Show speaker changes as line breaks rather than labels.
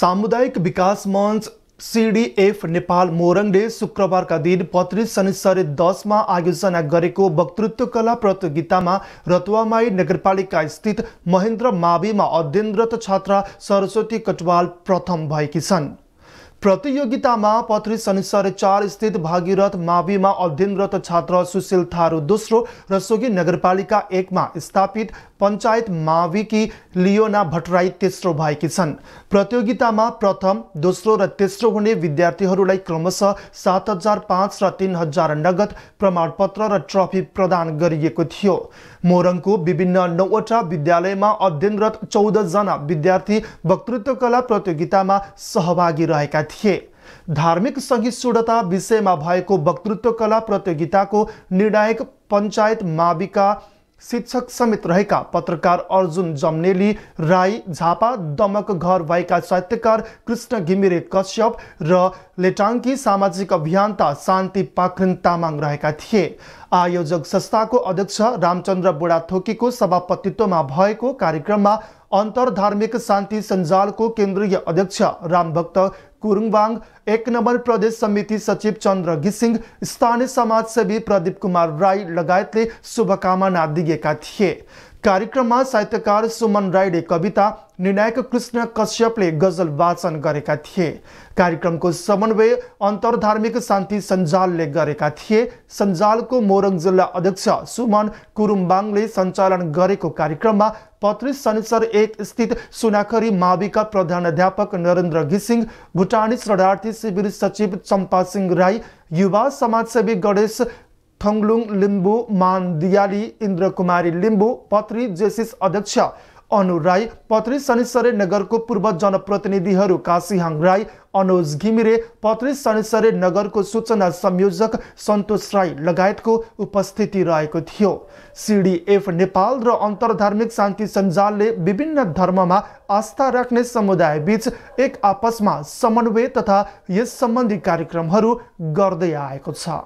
सामुदायिक विकास मञ्च सिडिएफ नेपाल मोरङले शुक्रबारका दिन पत्रिस शनिश्चरी दसमा आयोजना गरेको वक्तृत्वकला प्रतियोगितामा रतुवामाई नगरपालिका स्थित महेन्द्र माविमा अध्ययनरत छात्रा सरस्वती कटवाल प्रथम भएकी छन् प्रतियोगितामा पत्री शनिश्वर चार स्थित भागीरथ माविमा अध्ययनरत छात्र सुशील थारू दोस्रो र सोगी नगरपालिका एकमा स्थापित पञ्चायत माविकी लियोना भट्टराई तेस्रो भएकी छन् प्रतियोगितामा प्रथम दोस्रो र तेस्रो हुने विद्यार्थीहरूलाई क्रमशः सात हजार पाँच र तिन हजार नगद प्रमाणपत्र र ट्रफी प्रदान गरिएको थियो मोरङको विभिन्न नौवटा विद्यालयमा अध्ययनरत चौधजना विद्यार्थी वक्तृत्वकला प्रतियोगितामा सहभागी रहेका थिए थिए धार्मिक सहिष्णुता विषयमा भएको वक्तृत्वकला प्रतियोगिताको निर्णायक पञ्चायत माविका शिक्षक समेत रहेका पत्रकार अर्जुन जमनेली राई झापा दमक घर भएका साहित्यकार कृष्ण घिमिरे कश्यप र लेटाङ्की सामाजिक अभियन्ता शान्ति पाखरिन तामाङ रहेका थिए आयोजक संस्थाको अध्यक्ष रामचन्द्र बुढा थोकीको सभापतित्वमा भएको कार्यक्रममा अन्तर्धार्मिक शान्ति सञ्जालको केन्द्रीय अध्यक्ष रामभक्त कुरुंगवांग एक नंबर प्रदेश समिति सचिव चंद्र घिसिङ स्थानीय समाजसेवी प्रदीप कुमार राय लगायत ने शुभकामना दिए कार्यक्रममा साहित्यकार सुमन राईले कविता निर्णायक कृष्ण कश्यपले गजल वाचन गरेका थिए कार्यक्रमको समन्वय अन्तर्धार्मिक शान्ति सञ्जालले गरेका थिए सञ्जालको मोरङ जिल्ला अध्यक्ष सुमन कुरुम्बाङले सञ्चालन गरेको कार्यक्रममा पत्री सनिसर एक स्थित सुनाखरी माविका प्रधानाध्यापक नरेन्द्र घिसिङ भुटानी शरणार्थी शिविर सचिव चम्पा सिंह राई युवा समाजसेवी गणेश थङलुङ लिम्बु मान दियाली इन्द्रकुमारी लिम्बु पत्री जेसिस अध्यक्ष अनु राई पत्री शनिश्वर नगरको पूर्व जनप्रतिनिधिहरू काशीहाङ राई अनुज घिमिरे पत्री शनिश्वर नगरको सूचना संयोजक सन्तोष राई लगायतको उपस्थिति रहेको थियो सिडिएफ नेपाल र अन्तर्धार्मिक शान्ति सञ्जालले विभिन्न धर्ममा आस्था राख्ने समुदायबीच एक आपसमा समन्वय तथा यस सम्बन्धी कार्यक्रमहरू गर्दै आएको छ